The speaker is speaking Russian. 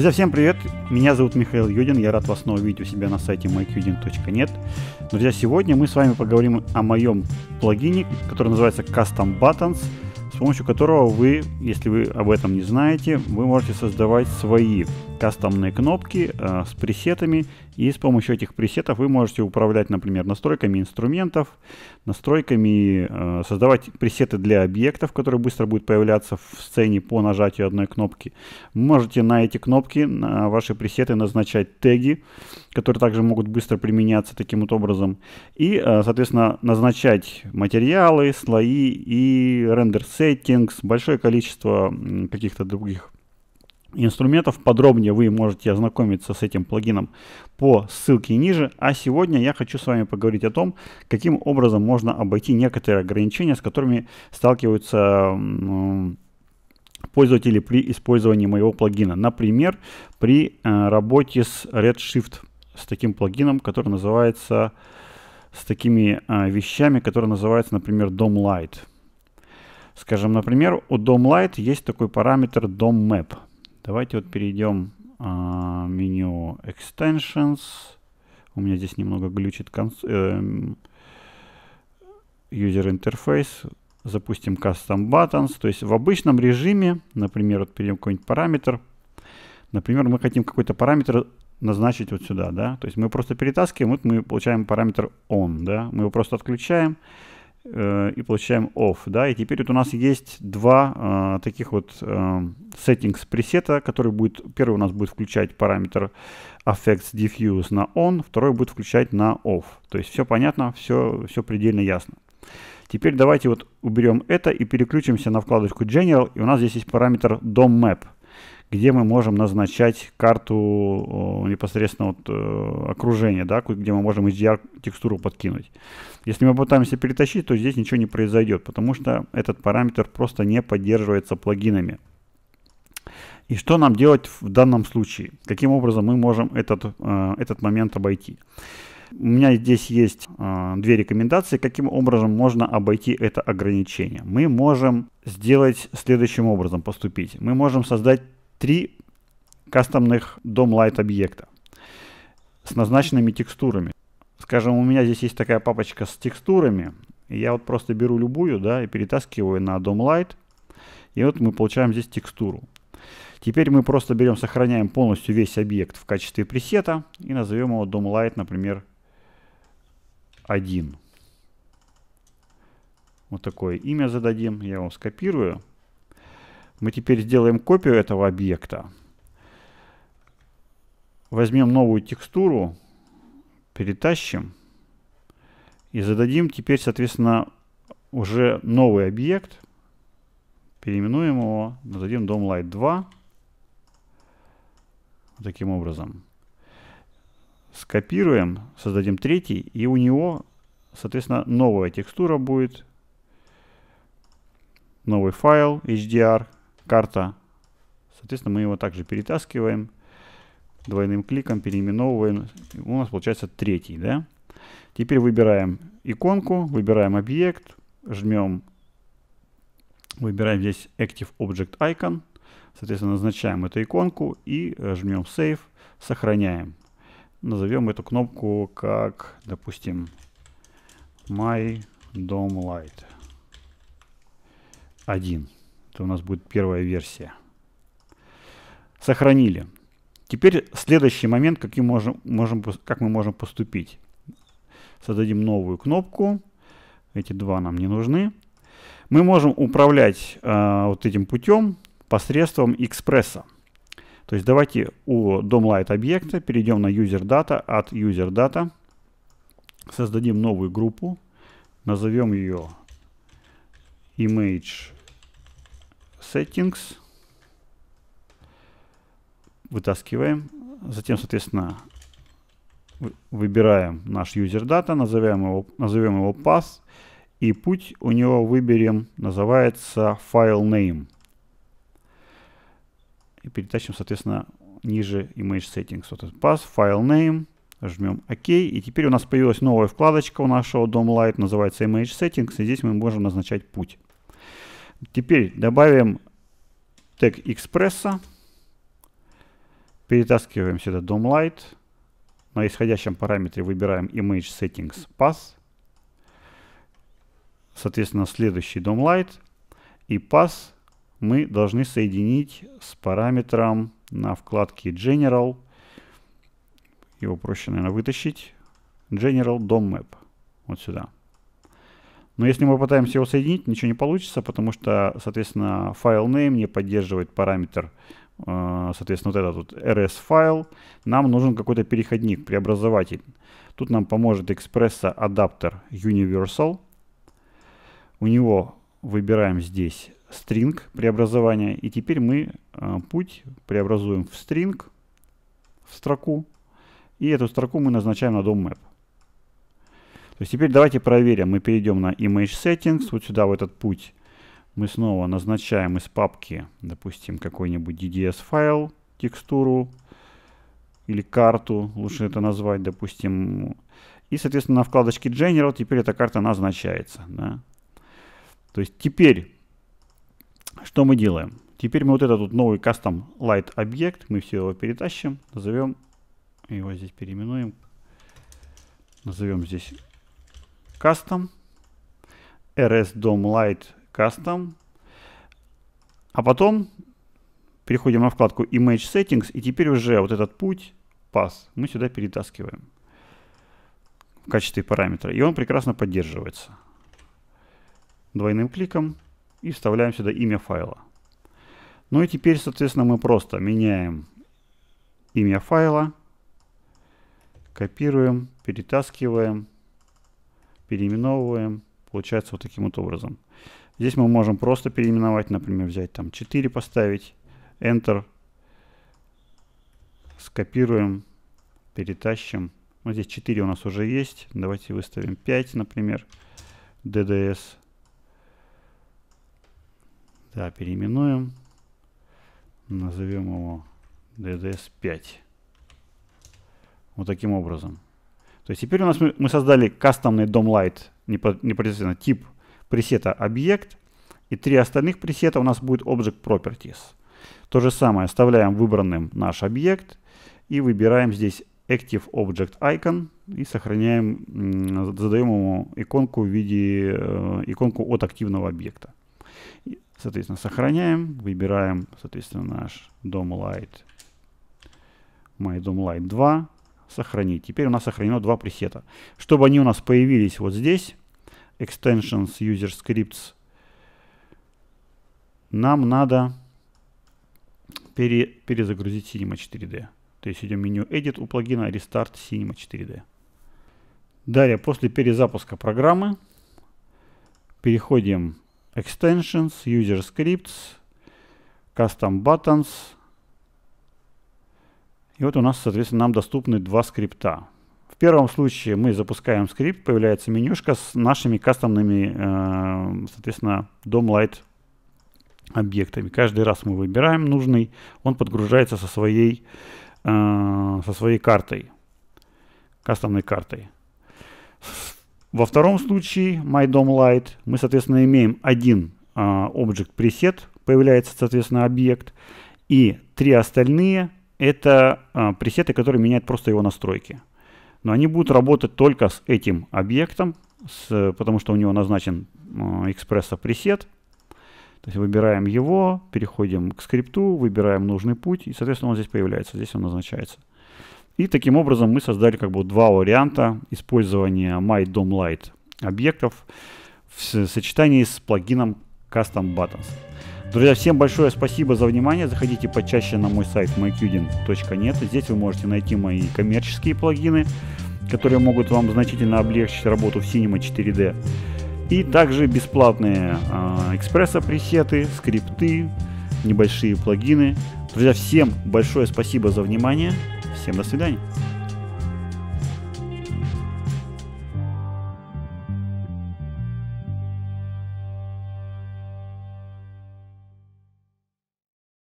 Друзья, всем привет! Меня зовут Михаил Юдин, я рад вас снова видеть у себя на сайте mykudin.net. Друзья, сегодня мы с вами поговорим о моем плагине, который называется Custom Buttons, с помощью которого вы, если вы об этом не знаете, вы можете создавать свои кастомные кнопки э, с пресетами. И с помощью этих пресетов вы можете управлять, например, настройками инструментов, настройками, э, создавать пресеты для объектов, которые быстро будут появляться в сцене по нажатию одной кнопки. Можете на эти кнопки, на ваши пресеты назначать теги, которые также могут быстро применяться таким вот образом. И, э, соответственно, назначать материалы, слои и рендер-сеттингс, большое количество каких-то других инструментов. Подробнее вы можете ознакомиться с этим плагином по ссылке ниже. А сегодня я хочу с вами поговорить о том, каким образом можно обойти некоторые ограничения, с которыми сталкиваются пользователи при использовании моего плагина. Например, при э, работе с Redshift, с таким плагином, который называется, с такими э, вещами, которые называются, например, DOM Light. Скажем, например, у DOM Light есть такой параметр DOM Map – Давайте вот перейдем а, меню Extensions. У меня здесь немного глючит конс... э, User Interface. Запустим Custom Buttons. То есть в обычном режиме, например, вот перейдем какой-нибудь параметр. Например, мы хотим какой-то параметр назначить вот сюда, да. То есть мы просто перетаскиваем, вот мы получаем параметр on, да. Мы его просто отключаем. Э, и получаем off, да, и теперь вот у нас есть два а, таких вот а, settings пресета, который будет, первый у нас будет включать параметр affects diffuse на on, второй будет включать на off, то есть все понятно, все, все предельно ясно. Теперь давайте вот уберем это и переключимся на вкладочку general, и у нас здесь есть параметр DOM map, где мы можем назначать карту непосредственно вот, э, окружения, да, где мы можем HDR-текстуру подкинуть. Если мы пытаемся перетащить, то здесь ничего не произойдет, потому что этот параметр просто не поддерживается плагинами. И что нам делать в данном случае? Каким образом мы можем этот, э, этот момент обойти? У меня здесь есть э, две рекомендации, каким образом можно обойти это ограничение. Мы можем сделать следующим образом, поступить. Мы можем создать три кастомных дом Light объекта с назначенными текстурами. Скажем, у меня здесь есть такая папочка с текстурами. я вот просто беру любую, да, и перетаскиваю на дом Light. И вот мы получаем здесь текстуру. Теперь мы просто берем, сохраняем полностью весь объект в качестве пресета и назовем его дом Light, например, 1. Вот такое имя зададим. Я его скопирую. Мы теперь сделаем копию этого объекта. Возьмем новую текстуру, перетащим и зададим теперь, соответственно, уже новый объект. Переименуем его, зададим дом Light 2. Вот таким образом. Скопируем, создадим третий, и у него, соответственно, новая текстура будет. Новый файл HDR карта. Соответственно, мы его также перетаскиваем двойным кликом, переименовываем. У нас получается третий, да? Теперь выбираем иконку, выбираем объект, жмем, выбираем здесь Active Object Icon. Соответственно, назначаем эту иконку и э, жмем Save, сохраняем. Назовем эту кнопку как, допустим, My Dome Light 1. Это у нас будет первая версия. Сохранили. Теперь следующий момент, как, и можем, можем, как мы можем поступить. Создадим новую кнопку. Эти два нам не нужны. Мы можем управлять э, вот этим путем посредством экспресса. То есть давайте у DomLight объекта перейдем на User Data от User Data. Создадим новую группу. Назовем ее Image settings, вытаскиваем, затем, соответственно, выбираем наш user data, назовем его, назовем его path, и путь у него выберем, называется file name. И перетащим, соответственно, ниже image settings. Вот этот path, file name, жмем ОК. OK, и теперь у нас появилась новая вкладочка у нашего DOM Light называется image settings, и здесь мы можем назначать путь. Теперь добавим тег экспресса. Перетаскиваем сюда DOM-Light. На исходящем параметре выбираем Image Settings Pass, Соответственно, следующий DOM-Light. И Pass мы должны соединить с параметром на вкладке General. Его проще, наверное, вытащить. General DOM Map. Вот сюда. Но если мы попытаемся его соединить, ничего не получится, потому что, соответственно, файл name не поддерживает параметр, э, соответственно, вот этот вот rs-файл. Нам нужен какой-то переходник, преобразователь. Тут нам поможет Expressa адаптер Universal. У него выбираем здесь string преобразования. И теперь мы э, путь преобразуем в string, в строку. И эту строку мы назначаем на дом map. То есть теперь давайте проверим. Мы перейдем на Image Settings, вот сюда, в этот путь. Мы снова назначаем из папки, допустим, какой-нибудь DDS-файл, текстуру или карту, лучше это назвать, допустим. И, соответственно, на вкладочке General теперь эта карта назначается. Да? То есть теперь что мы делаем? Теперь мы вот этот вот новый Custom Light объект, мы все его перетащим, назовем, его здесь переименуем, назовем здесь custom, rs-dom light custom, а потом переходим на вкладку Image Settings, и теперь уже вот этот путь, pass мы сюда перетаскиваем в качестве параметра. И он прекрасно поддерживается. Двойным кликом и вставляем сюда имя файла. Ну и теперь, соответственно, мы просто меняем имя файла, копируем, перетаскиваем, переименовываем. Получается вот таким вот образом. Здесь мы можем просто переименовать, например, взять там 4 поставить, Enter, скопируем, перетащим. Вот здесь 4 у нас уже есть. Давайте выставим 5, например, DDS. Да, переименуем. Назовем его DDS 5. Вот таким образом. То есть теперь у нас мы, мы создали кастомный дом lite непосредственно тип пресета объект, и три остальных пресета у нас будет Object Properties. То же самое, оставляем выбранным наш объект и выбираем здесь Active Object Icon и сохраняем, задаем ему иконку в виде, э, иконку от активного объекта. Соответственно, сохраняем, выбираем, соответственно, наш дом Lite, My DOM light 2, сохранить. Теперь у нас сохранено два пресета. Чтобы они у нас появились вот здесь, extensions user scripts, нам надо пере, перезагрузить Cinema 4D. То есть идем в меню Edit у плагина Restart Cinema 4D. Далее, после перезапуска программы, переходим Extensions, User Scripts, Custom Buttons, и вот у нас, соответственно, нам доступны два скрипта. В первом случае мы запускаем скрипт, появляется менюшка с нашими кастомными, эм, соответственно, dom Light объектами. Каждый раз мы выбираем нужный, он подгружается со своей, э, со своей картой, кастомной картой. Во втором случае, My DOM Light мы, соответственно, имеем один э, Object Preset, появляется, соответственно, объект, и три остальные это а, пресеты, которые меняют просто его настройки. Но они будут работать только с этим объектом, с, потому что у него назначен а, экспресса пресет. То есть выбираем его, переходим к скрипту, выбираем нужный путь, и, соответственно, он здесь появляется, здесь он назначается. И таким образом мы создали как бы два варианта использования MyDomLite объектов в сочетании с плагином Custom Buttons. Друзья, всем большое спасибо за внимание. Заходите почаще на мой сайт mycudin.net. Здесь вы можете найти мои коммерческие плагины, которые могут вам значительно облегчить работу в Cinema 4D. И также бесплатные э, а, экспресса-пресеты, скрипты, небольшие плагины. Друзья, всем большое спасибо за внимание. Всем до свидания.